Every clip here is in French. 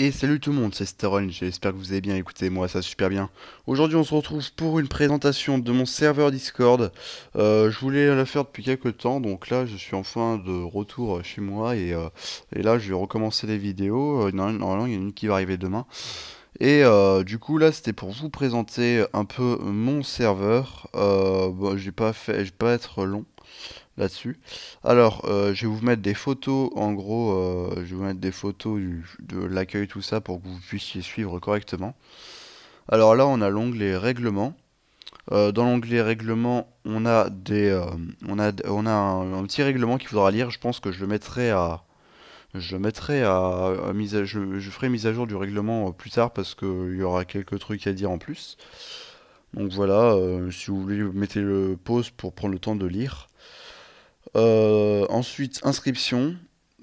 Et salut tout le monde, c'est Steron, j'espère que vous allez bien, écoutez moi ça super bien. Aujourd'hui on se retrouve pour une présentation de mon serveur Discord. Euh, je voulais la faire depuis quelques temps, donc là je suis enfin de retour chez moi euh, et, là je vais recommencer les vidéos. Euh, normalement il y en a une qui va arriver demain. Et du coup là c'était pour vous présenter un peu mon serveur. Bon, je pas je vais pas être long là-dessus. Alors, euh, je vais vous mettre des photos, en gros, euh, je vais vous mettre des photos de l'accueil, tout ça, pour que vous puissiez suivre correctement. Alors là, on a l'onglet règlement. Euh, dans l'onglet règlements, on a, des, on a, on a un, petit règlement qu'il faudra lire. Je pense que je le mettrai à... Je le mettrai à, mise à, je, je, ferai mise à jour du règlement plus tard parce qu'il y aura quelques trucs à dire en plus. Donc voilà, si vous voulez, mettez le pause pour prendre le temps de lire. Euh, ensuite, inscription.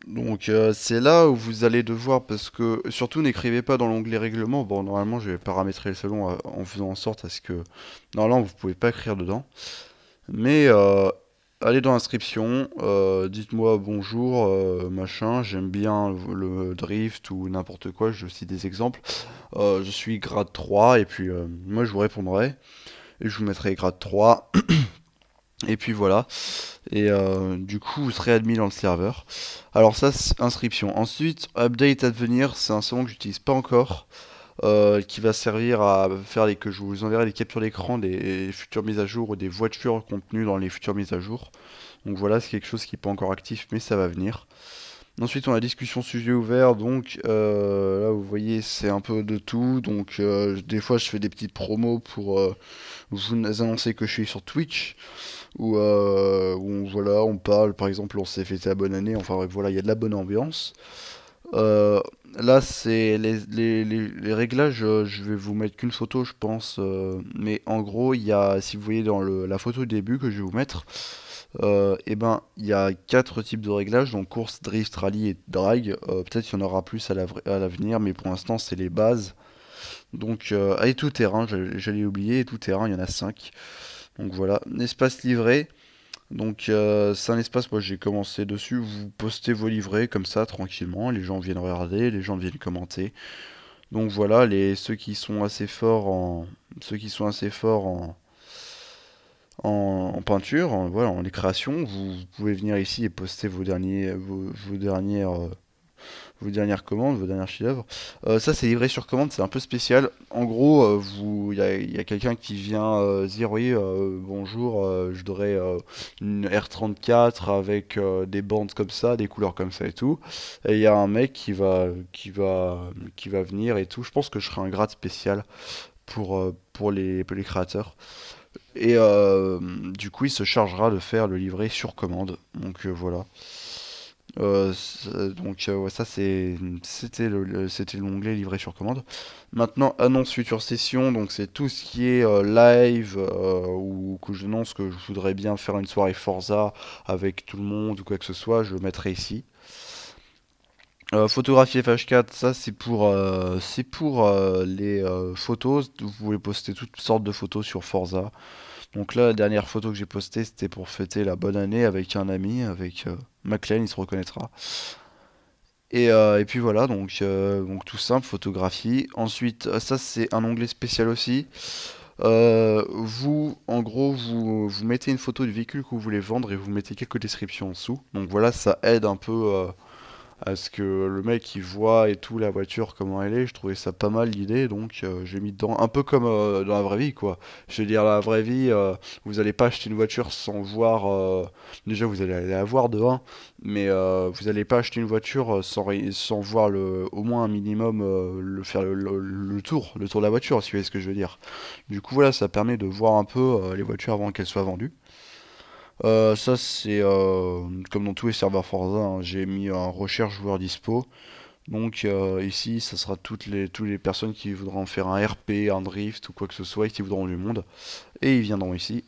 Donc euh, c'est là où vous allez devoir, parce que surtout n'écrivez pas dans l'onglet règlement, bon normalement je vais paramétrer le salon euh, en faisant en sorte à ce que, normalement vous pouvez pas écrire dedans, mais allez dans inscription, dites-moi bonjour, machin, j'aime bien le, le, drift ou n'importe quoi, je cite des exemples, je suis grade 3 et puis moi je vous répondrai, et je vous mettrai grade 3, et puis voilà et euh, du coup vous serez admis dans le serveur. Alors ça c'est inscription. Ensuite update à venir, c'est un son que j'utilise pas encore. Euh, qui va servir à faire les que je vous enverrai les captures d'écran des futures mises à jour ou des voitures contenues dans les futures mises à jour. Donc voilà, c'est quelque chose qui n'est pas encore actif, mais ça va venir. Ensuite, on a discussion sujet ouvert. Donc euh, là, vous voyez, c'est un peu de tout. Donc des fois, je fais des petites promos pour vous annoncer que je suis sur Twitch. Euh, où, on, voilà, on parle, par exemple, on s'est fêté la bonne année, enfin voilà, il y a de la bonne ambiance. Euh, là, c'est les, réglages, euh, je vais vous mettre qu'une photo, je pense, mais en gros, il y a, si vous voyez dans la photo du début que je vais vous mettre, et eh ben, il y a quatre types de réglages, donc course, drift, rallye et drag. Peut-être qu'il y en aura plus à l'avenir, mais pour l'instant, c'est les bases. Donc, et tout terrain, j'allais oublier, et tout terrain, il y en a 5. Donc voilà, espace livré. Donc euh, c'est un espace, moi j'ai commencé dessus, vous postez vos livrets comme ça tranquillement, les gens viennent regarder, les gens viennent commenter. Donc voilà, les, ceux qui sont assez forts en. Ceux qui sont assez forts en. En, peinture, en, voilà, en les vous, pouvez venir ici et poster vos derniers, vos, dernières, euh, vos dernières commandes, vos dernières chefs-d'œuvre. Euh, ça, c'est livré sur commande, c'est un peu spécial. En gros, euh, il y a, quelqu'un qui vient euh, dire Oui, euh, bonjour, je voudrais une R34 avec des bandes comme ça, des couleurs comme ça et tout. Et il y a un mec qui va, qui, va, qui va venir et tout. Je pense que je serai un grade spécial pour, pour, les, les créateurs. Et du coup, il se chargera de faire le livret sur commande. Donc voilà. Euh, donc euh, ça c'était l'onglet livré sur commande. Maintenant annonce future session, donc c'est tout ce qui est euh, live ou que je j'annonce que je voudrais bien faire une soirée Forza avec tout le monde ou quoi que ce soit, je le mettrai ici. photographie FH4, ça c'est pour, c'est pour les photos, vous pouvez poster toutes sortes de photos sur Forza. Donc là, la dernière photo que j'ai postée, c'était pour fêter la bonne année avec un ami, avec euh, Maclean, il se reconnaîtra. Et, euh, puis voilà, donc, euh, donc tout simple, photographie. Ensuite, ça c'est un onglet spécial aussi. vous, en gros, vous, vous, mettez une photo du véhicule que vous voulez vendre et vous mettez quelques descriptions en dessous. Donc voilà, ça aide un peu à ce que le mec il voit et tout la voiture comment elle est je trouvais ça pas mal l'idée donc euh, j'ai mis dedans un peu comme euh, dans la vraie vie quoi je veux dire la vraie vie euh, vous allez pas acheter une voiture sans voir déjà vous allez la voir de mais vous allez pas acheter une voiture sans voir le au moins un minimum le faire le, tour le tour de la voiture si vous voyez ce que je veux dire du coup voilà ça permet de voir un peu les voitures avant qu'elles soient vendues euh, ça, c'est euh, comme dans tous les serveurs Forza, hein, j'ai mis en recherche joueur dispo. Donc euh, ici, ça sera toutes les, toutes les personnes qui voudront faire un RP, un drift ou quoi que ce soit et qui voudront du monde. Et ils viendront ici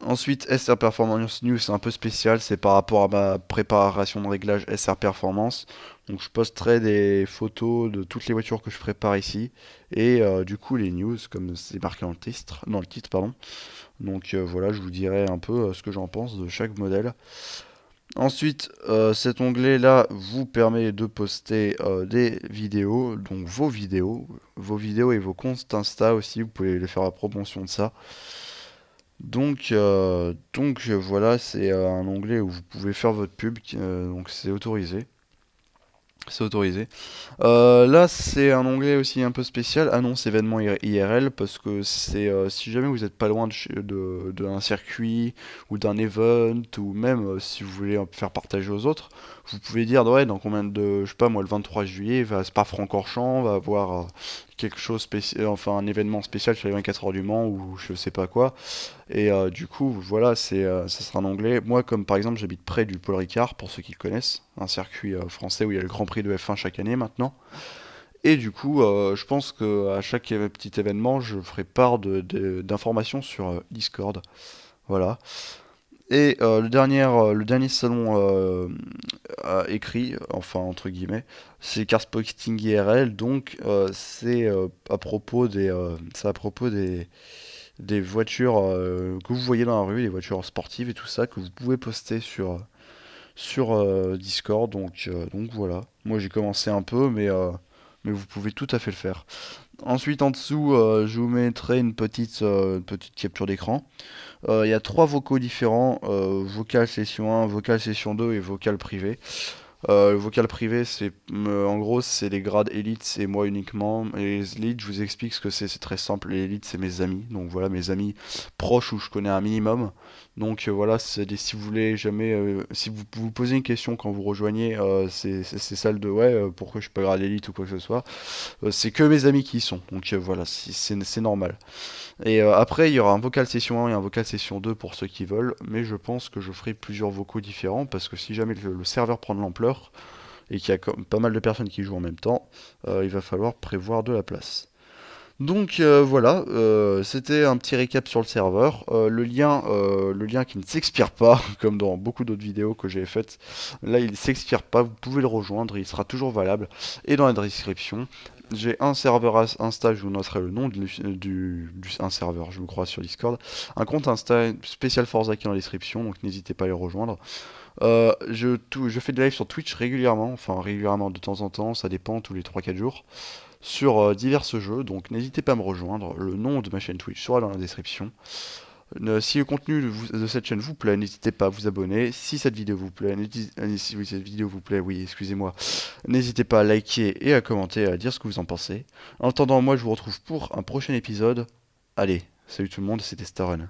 Ensuite, SR Performance News, c'est un peu spécial, c'est par rapport à ma préparation de réglage SR Performance. Donc je posterai des photos de toutes les voitures que je prépare ici et euh, du coup les news comme c'est marqué dans le titre, pardon. Donc euh, voilà, je vous dirai un peu euh, ce que j'en pense de chaque modèle. Ensuite, cet onglet là vous permet de poster des vidéos, donc vos vidéos, vos vidéos et vos comptes Insta aussi, vous pouvez les faire à promotion de ça. Donc, euh, donc voilà, c'est euh, un onglet où vous pouvez faire votre pub, euh, donc c'est autorisé. C'est autorisé. là, c'est un onglet aussi un peu spécial, annonce événement IRL, parce que c'est si jamais vous n'êtes pas loin d'un de, de, circuit ou d'un event, ou même si vous voulez faire partager aux autres, vous pouvez dire ouais, dans combien de, je sais pas moi, le 23 juillet, va pas Francorchamp, francorchamps va avoir quelque chose spécial, euh, enfin un événement spécial sur les 24 heures du Mans ou je sais pas quoi. Et euh, du coup, voilà, c'est, euh, ça sera en anglais. Moi, comme par exemple, j'habite près du Paul Ricard, pour ceux qui le connaissent, un circuit français où il y a le Grand Prix de F1 chaque année maintenant. Et du coup, je pense que à chaque petit événement, je ferai part d'informations sur Discord. Voilà. Et le, dernier, le dernier salon écrit, enfin entre guillemets, c'est Carspotting IRL, donc euh, c'est euh, à propos des, euh, à propos des, des voitures que vous voyez dans la rue, les voitures sportives et tout ça que vous pouvez poster sur sur Discord. Donc donc voilà. Moi j'ai commencé un peu, mais mais vous pouvez tout à fait le faire. Ensuite, en dessous, euh, je vous mettrai une petite, euh, petite capture d'écran. Euh, il y a trois vocaux différents, vocal session 1, vocal session 2 et vocal privé. le vocal privé, c'est en gros, c'est les grades élite, c'est moi uniquement. les élites, je vous explique ce que c'est, c'est très simple. Les élites, c'est mes amis. Donc voilà, mes amis proches où je connais un minimum. Donc euh, voilà, si vous voulez jamais, euh, si vous vous posez une question quand vous rejoignez euh, ces, salles de ouais, pourquoi je suis pas à l'élite ou quoi que ce soit, c'est que mes amis qui y sont. Donc voilà, c'est normal. Et après, il y aura un vocal session 1 et un vocal session 2 pour ceux qui veulent, mais je pense que je ferai plusieurs vocaux différents parce que si jamais le, serveur prend de l'ampleur et qu'il y a pas mal de personnes qui jouent en même temps, il va falloir prévoir de la place. Donc euh, voilà, euh, c'était un petit récap sur le serveur. Euh, le, lien, le lien qui ne s'expire pas, comme dans beaucoup d'autres vidéos que j'ai faites, là il ne s'expire pas, vous pouvez le rejoindre, il sera toujours valable. Et dans la description, j'ai un serveur Insta, je vous noterai le nom du, serveur, je me crois, sur Discord. Un compte Insta spécial Forza qui est dans la description, donc n'hésitez pas à les rejoindre. je, je fais des lives sur Twitch régulièrement, enfin régulièrement de temps en temps, ça dépend, tous les 3-4 jours sur euh, divers jeux, donc n'hésitez pas à me rejoindre, le nom de ma chaîne Twitch sera dans la description. Si le contenu de cette chaîne vous plaît, n'hésitez pas à vous abonner. Si cette vidéo vous plaît, euh, si cette vidéo vous plaît, oui, excusez-moi, n'hésitez pas à liker et à commenter, à dire ce que vous en pensez. En attendant, moi, je vous retrouve pour un prochain épisode. Allez, salut tout le monde, c'était Starun.